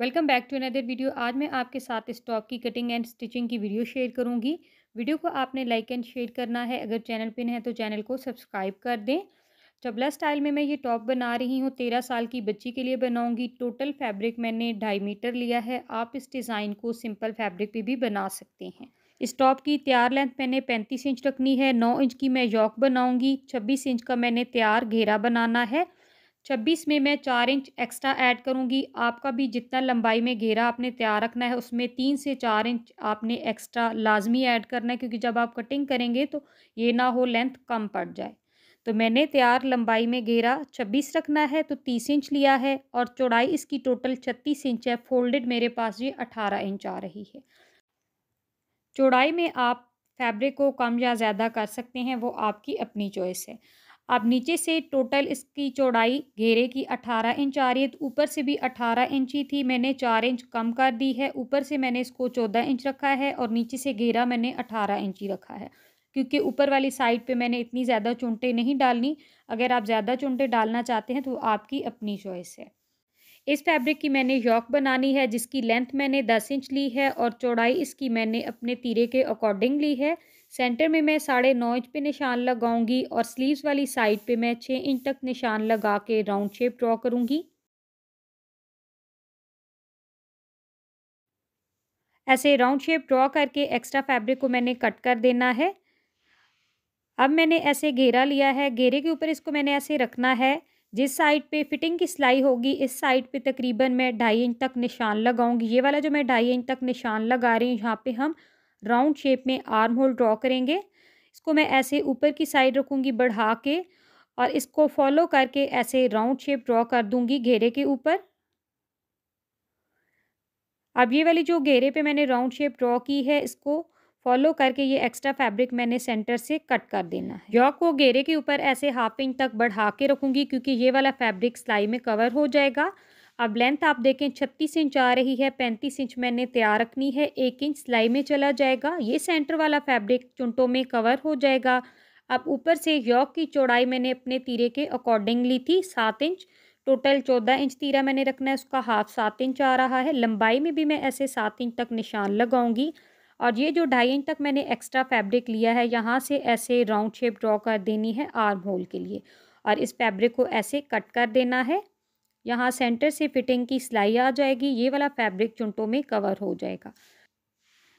welcome back to another video आज मैं आपके साथ स्टॉक की कटिंग एंड स्टिचिंग की वीडियो शेयर करूंगी वीडियो को आपने लाइक एंड शेयर करना है अगर चैनल पर है तो चैनल को सब्सक्राइब कर दें चबला स्टाइल में मैं ये टॉप बना रही हूँ तेरह साल की बच्ची के लिए बनाऊँगी टोटल फैब्रिक मैंने ढाई मीटर लिया है आप इस डिज़ाइन को सिंपल फैब्रिक पे भी बना सकते हैं इस टॉप की तैयार लेंथ मैंने पैंतीस इंच रखनी है नौ इंच की मैं यॉक बनाऊँगी छब्बीस इंच का मैंने तैयार घेरा बनाना है छब्बीस में मैं चार इंच एक्स्ट्रा ऐड करूँगी आपका भी जितना लंबाई में घेरा आपने तैयार रखना है उसमें तीन से चार इंच आपने एक्स्ट्रा लाजमी ऐड करना है क्योंकि जब आप कटिंग करेंगे तो ये ना हो लेंथ कम पड़ जाए तो मैंने तैयार लंबाई में घेरा छब्बीस रखना है तो तीस इंच लिया है और चौड़ाई इसकी टोटल छत्तीस इंच है फोल्डेड मेरे पास ये अठारह इंच आ रही है चौड़ाई में आप फैब्रिक को कम या ज़्यादा कर सकते हैं वो आपकी अपनी चॉइस है आप नीचे से टोटल इसकी चौड़ाई घेरे की 18 इंच आ रही है तो ऊपर से भी 18 इंच ही थी मैंने 4 इंच कम कर दी है ऊपर से मैंने इसको 14 इंच रखा है और नीचे से घेरा मैंने 18 इंच ही रखा है क्योंकि ऊपर वाली साइड पे मैंने इतनी ज़्यादा चुनटे नहीं डालनी अगर आप ज़्यादा चुनटे डालना चाहते हैं तो आपकी अपनी चॉइस है इस फैब्रिक की मैंने यॉक बनानी है जिसकी लेंथ मैंने दस इंच ली है और चौड़ाई इसकी मैंने अपने तीरे के अकॉर्डिंग ली है सेंटर में मैं साढ़े नौ इंच पे निशान लगाऊंगी और स्लीव्स वाली साइड पे मैं छः इंच तक निशान लगा के राउंड शेप ड्रॉ करूंगी ऐसे राउंड शेप ड्रॉ करके एक्स्ट्रा फैब्रिक को मैंने कट कर देना है अब मैंने ऐसे घेरा लिया है घेरे के ऊपर इसको मैंने ऐसे रखना है जिस साइड पे फिटिंग की सिलाई होगी इस साइड पे तकरीबन मैं ढाई इंच तक निशान लगाऊंगी ये वाला जो मैं ढाई इंच तक निशान लगा रही हूँ यहाँ पे हम राउंड शेप में आर्म होल ड्रॉ करेंगे इसको मैं ऐसे ऊपर की साइड रखूँगी बढ़ा के और इसको फॉलो करके ऐसे राउंड शेप ड्रॉ कर दूँगी घेरे के ऊपर अब ये वाली जो घेरे पे मैंने राउंड शेप ड्रॉ की है इसको फॉलो करके ये एक्स्ट्रा फैब्रिक मैंने सेंटर से कट कर देना है यॉक को घेरे के ऊपर ऐसे हाफ इंच तक बढ़ा के रखूँगी क्योंकि ये वाला फैब्रिक सिलाई में कवर हो जाएगा अब लेंथ आप देखें छत्तीस इंच आ रही है पैंतीस इंच मैंने तैयार रखनी है एक इंच सिलाई में चला जाएगा ये सेंटर वाला फैब्रिक चुंटों में कवर हो जाएगा अब ऊपर से यॉक की चौड़ाई मैंने अपने तीरे के अकॉर्डिंग ली थी सात इंच टोटल चौदह इंच तीरा मैंने रखना है उसका हाफ सात इंच आ रहा है लंबाई में भी मैं ऐसे सात इंच तक निशान लगाऊंगी और ये जो ढाई इंच तक मैंने एक्स्ट्रा फैब्रिक लिया है यहाँ से ऐसे राउंड शेप ड्रॉ कर देनी है आर्म होल के लिए और इस फैब्रिक को ऐसे कट कर देना है यहाँ सेंटर से फिटिंग की सिलाई आ जाएगी ये वाला फैब्रिक चुनटों में कवर हो जाएगा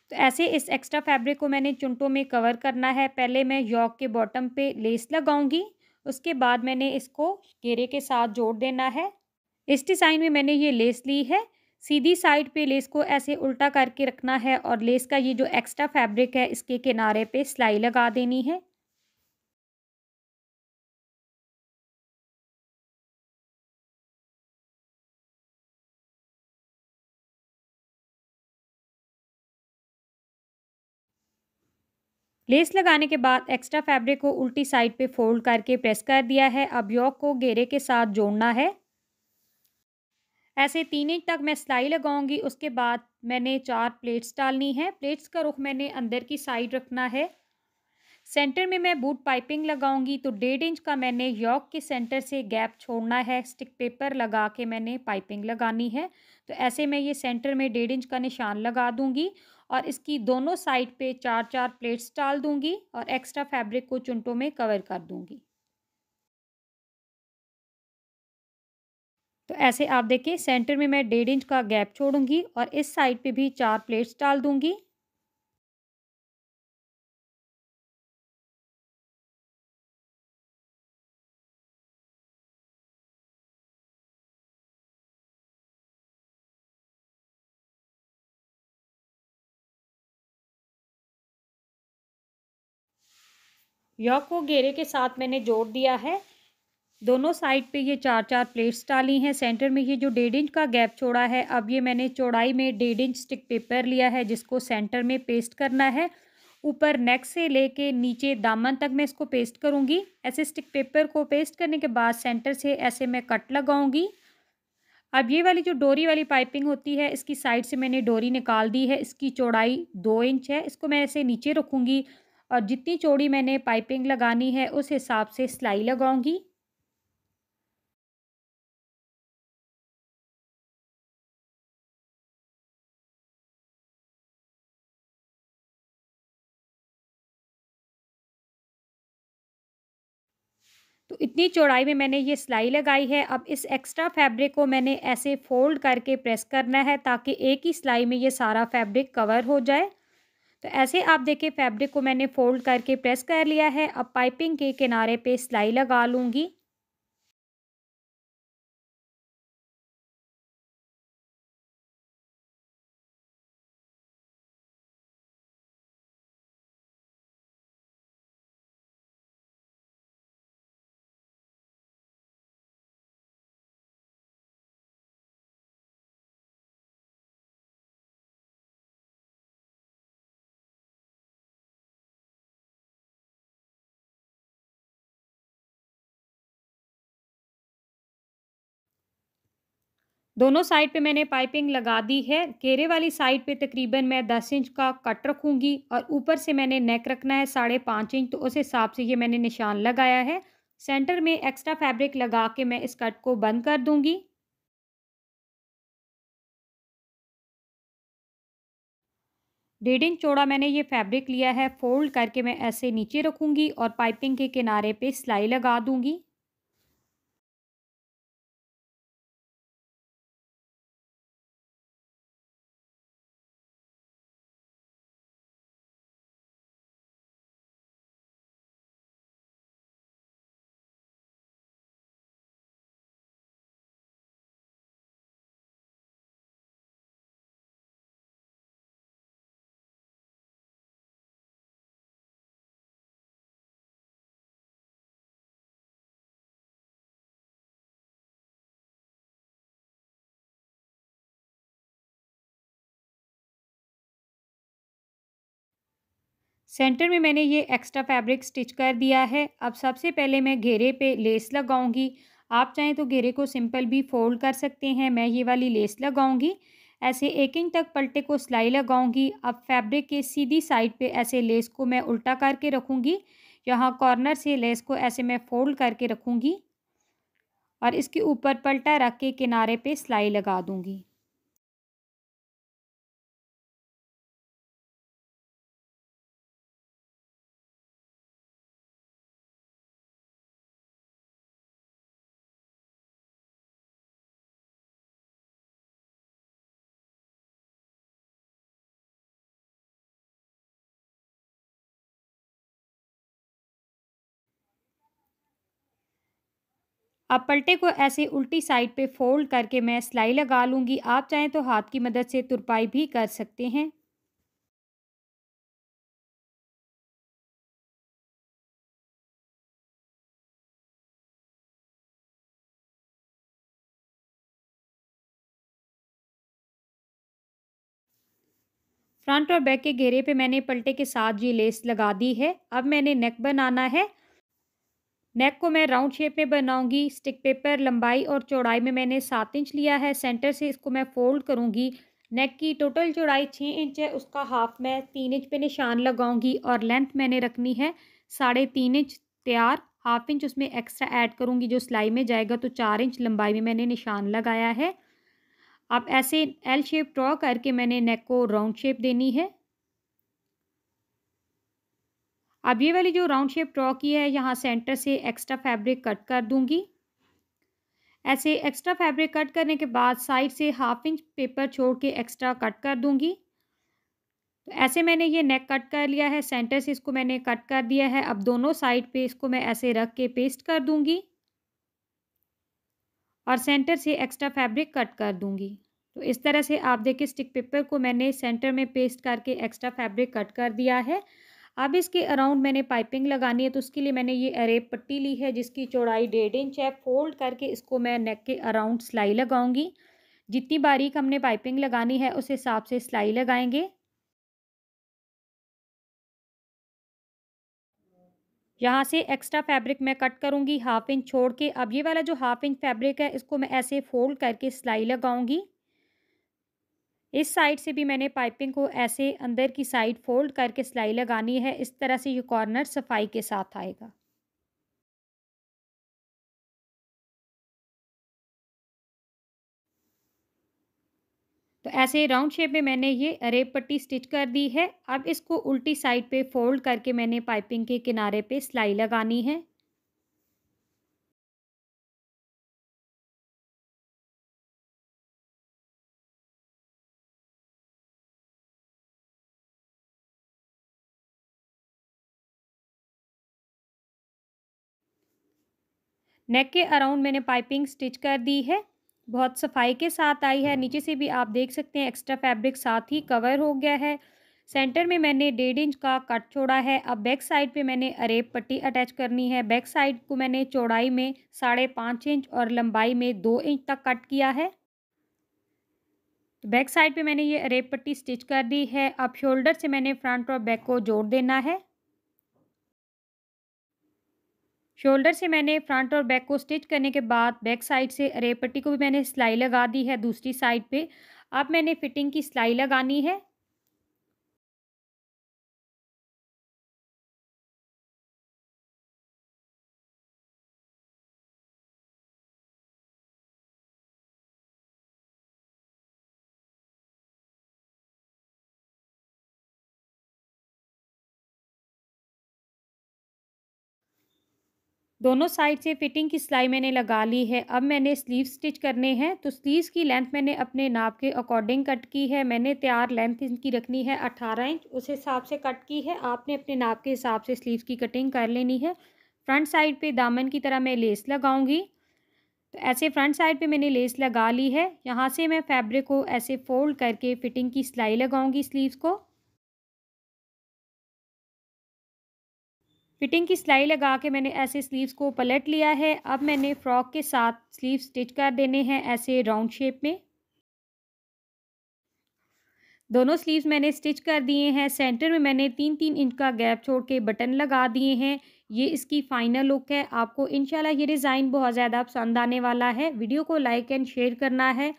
तो ऐसे इस एक्स्ट्रा फैब्रिक को मैंने चुनटों में कवर करना है पहले मैं यॉक के बॉटम पे लेस लगाऊंगी उसके बाद मैंने इसको घेरे के साथ जोड़ देना है इस डिज़ाइन में मैंने ये लेस ली है सीधी साइड पे लेस को ऐसे उल्टा करके रखना है और लेस का ये जो एक्स्ट्रा फैब्रिक है इसके किनारे पे सिलाई लगा देनी है लेस लगाने के बाद एक्स्ट्रा फैब्रिक को उल्टी साइड पे फोल्ड करके प्रेस कर दिया है अब यॉक को घेरे के साथ जोड़ना है ऐसे तीन इंच तक मैं सिलाई लगाऊंगी उसके बाद मैंने चार प्लेट्स डालनी है प्लेट्स का रुख मैंने अंदर की साइड रखना है सेंटर में मैं बूट पाइपिंग लगाऊंगी तो डेढ़ इंच का मैंने यॉक के सेंटर से गैप छोड़ना है स्टिक पेपर लगा के मैंने पाइपिंग लगानी है तो ऐसे मैं ये सेंटर में डेढ़ इंच का निशान लगा दूंगी और इसकी दोनों साइड पे चार चार प्लेट्स डाल दूंगी और एक्स्ट्रा फैब्रिक को चुनटों में कवर कर दूंगी तो ऐसे आप देखें सेंटर में मैं डेढ़ इंच का गैप छोड़ूंगी और इस साइड पे भी चार प्लेट्स डाल दूंगी यॉक को घेरे के साथ मैंने जोड़ दिया है दोनों साइड पे ये चार चार प्लेट्स डाली हैं सेंटर में ये जो डेढ़ इंच का गैप छोड़ा है अब ये मैंने चौड़ाई में डेढ़ इंच स्टिक पेपर लिया है जिसको सेंटर में पेस्ट करना है ऊपर नेक से लेके नीचे दामन तक मैं इसको पेस्ट करूँगी ऐसे स्टिक पेपर को पेस्ट करने के बाद सेंटर से ऐसे मैं कट लगाऊँगी अब ये वाली जो डोरी वाली पाइपिंग होती है इसकी साइड से मैंने डोरी निकाल दी है इसकी चौड़ाई दो इंच है इसको मैं ऐसे नीचे रखूँगी और जितनी चौड़ी मैंने पाइपिंग लगानी है उस हिसाब से सिलाई लगाऊंगी तो इतनी चौड़ाई में मैंने ये सिलाई लगाई है अब इस एक्स्ट्रा फैब्रिक को मैंने ऐसे फोल्ड करके प्रेस करना है ताकि एक ही सिलाई में ये सारा फैब्रिक कवर हो जाए तो ऐसे आप देखिए फैब्रिक को मैंने फोल्ड करके प्रेस कर लिया है अब पाइपिंग के किनारे पे सिलाई लगा लूँगी दोनों साइड पे मैंने पाइपिंग लगा दी है घेरे वाली साइड पे तकरीबन मैं दस इंच का कट रखूँगी और ऊपर से मैंने नेक रखना है साढ़े पाँच इंच तो उस हिसाब से ये मैंने निशान लगाया है सेंटर में एक्स्ट्रा फैब्रिक लगा के मैं इस कट को बंद कर दूँगी डेढ़ इंच चौड़ा मैंने ये फैब्रिक लिया है फोल्ड करके मैं ऐसे नीचे रखूँगी और पाइपिंग के किनारे पे सिलाई लगा दूँगी सेंटर में मैंने ये एक्स्ट्रा फैब्रिक स्टिच कर दिया है अब सबसे पहले मैं घेरे पे लेस लगाऊंगी आप चाहें तो घेरे को सिंपल भी फोल्ड कर सकते हैं मैं ये वाली लेस लगाऊंगी ऐसे एक इंच तक पलटे को सिलाई लगाऊंगी अब फैब्रिक के सीधी साइड पे ऐसे लेस को मैं उल्टा करके रखूँगी यहाँ कॉर्नर से लेस को ऐसे मैं फोल्ड करके रखूँगी और इसके ऊपर पलटा रख के किनारे पर सिलाई लगा दूँगी अब पलटे को ऐसे उल्टी साइड पे फोल्ड करके मैं सिलाई लगा लूँगी आप चाहें तो हाथ की मदद से तुरपाई भी कर सकते हैं फ्रंट और बैक के घेरे पे मैंने पलटे के साथ ये लेस लगा दी है अब मैंने नेक बनाना है नेक को मैं राउंड शेप में बनाऊंगी स्टिक पेपर लंबाई और चौड़ाई में मैंने सात इंच लिया है सेंटर से इसको मैं फोल्ड करूंगी नेक की टोटल चौड़ाई छः इंच है उसका हाफ मैं तीन इंच पे निशान लगाऊंगी और लेंथ मैंने रखनी है साढ़े तीन इंच तैयार हाफ इंच उसमें एक्स्ट्रा ऐड करूँगी जो सिलाई में जाएगा तो चार इंच लंबाई में मैंने निशान लगाया है अब ऐसे एल शेप ड्रॉ करके मैंने नेक को राउंड शेप देनी है अब ये वाली जो राउंड शेप ड्रॉ की है यहाँ सेंटर से एक्स्ट्रा फैब्रिक कट कर दूंगी ऐसे एक्स्ट्रा फैब्रिक कट करने के बाद साइड से हाफ इंच पेपर छोड़ के एक्स्ट्रा कट कर दूंगी तो ऐसे मैंने ये नेक कट कर लिया है सेंटर से इसको मैंने कट कर दिया है अब दोनों साइड पे इसको मैं ऐसे रख के पेस्ट कर दूंगी और सेंटर से एक्स्ट्रा फैब्रिक कट कर दूंगी तो इस तरह से आप देखिए स्टिक पेपर को मैंने सेंटर में पेस्ट करके एक्स्ट्रा फैब्रिक कट कर दिया है अब इसके अराउंड मैंने पाइपिंग लगानी है तो उसके लिए मैंने ये अरे पट्टी ली है जिसकी चौड़ाई डेढ़ इंच है फोल्ड करके इसको मैं नेक के अराउंड सिलाई लगाऊंगी जितनी बारीक हमने पाइपिंग लगानी है उस हिसाब से सिलाई लगाएंगे यहाँ से एक्स्ट्रा फैब्रिक मैं कट करूँगी हाफ इंच छोड़ के अब ये वाला जो हाफ इंच फैब्रिक है इसको मैं ऐसे फोल्ड करके सिलाई लगाऊंगी इस साइड से भी मैंने पाइपिंग को ऐसे अंदर की साइड फोल्ड करके सिलाई लगानी है इस तरह से ये कॉर्नर सफाई के साथ आएगा तो ऐसे राउंड शेप में मैंने ये अरेब पट्टी स्टिच कर दी है अब इसको उल्टी साइड पे फोल्ड करके मैंने पाइपिंग के किनारे पे सिलाई लगानी है नेक के अराउंड मैंने पाइपिंग स्टिच कर दी है बहुत सफाई के साथ आई है नीचे से भी आप देख सकते हैं एक्स्ट्रा फैब्रिक साथ ही कवर हो गया है सेंटर में मैंने डेढ़ इंच का कट छोड़ा है अब बैक साइड पे मैंने अरेब पट्टी अटैच करनी है बैक साइड को मैंने चौड़ाई में साढ़े पाँच इंच और लंबाई में दो इंच तक कट किया है तो बैक साइड पे मैंने ये अरेब पट्टी स्टिच कर दी है अब शोल्डर से मैंने फ्रंट और बैक को जोड़ देना है शोल्डर से मैंने फ्रंट और बैक को स्टिच करने के बाद बैक साइड से अरे पट्टी को भी मैंने सिलाई लगा दी है दूसरी साइड पे अब मैंने फिटिंग की सिलाई लगानी है दोनों साइड से फिटिंग की सिलाई मैंने लगा ली है अब मैंने स्लीव स्टिच करने हैं तो स्लीव्स की लेंथ मैंने अपने नाप के अकॉर्डिंग कट की है मैंने तैयार लेंथ इनकी रखनी है अठारह इंच उस हिसाब से कट की है आपने अपने नाप के हिसाब से स्लीव्स की कटिंग कर लेनी है फ्रंट साइड पे दामन की तरह मैं लेस लगाऊंगी तो ऐसे फ्रंट साइड पे मैंने लेस लगा ली है यहाँ से मैं फैब्रिक को ऐसे फोल्ड करके फिटिंग की सिलाई लगाऊंगी स्लीव्स को फिटिंग की सिलाई लगा के मैंने ऐसे स्लीव्स को पलट लिया है अब मैंने फ्रॉक के साथ स्लीव स्टिच कर देने हैं ऐसे राउंड शेप में दोनों स्लीव्स मैंने स्टिच कर दिए हैं सेंटर में मैंने तीन तीन इंच का गैप छोड़ के बटन लगा दिए हैं ये इसकी फाइनल लुक है आपको इनशाला ये डिज़ाइन बहुत ज़्यादा पसंद आने वाला है वीडियो को लाइक एंड शेयर करना है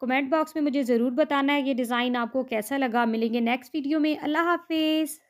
कमेंट बॉक्स में मुझे ज़रूर बताना है ये डिज़ाइन आपको कैसा लगा मिलेंगे नेक्स्ट वीडियो में अल्लाह हाफिज़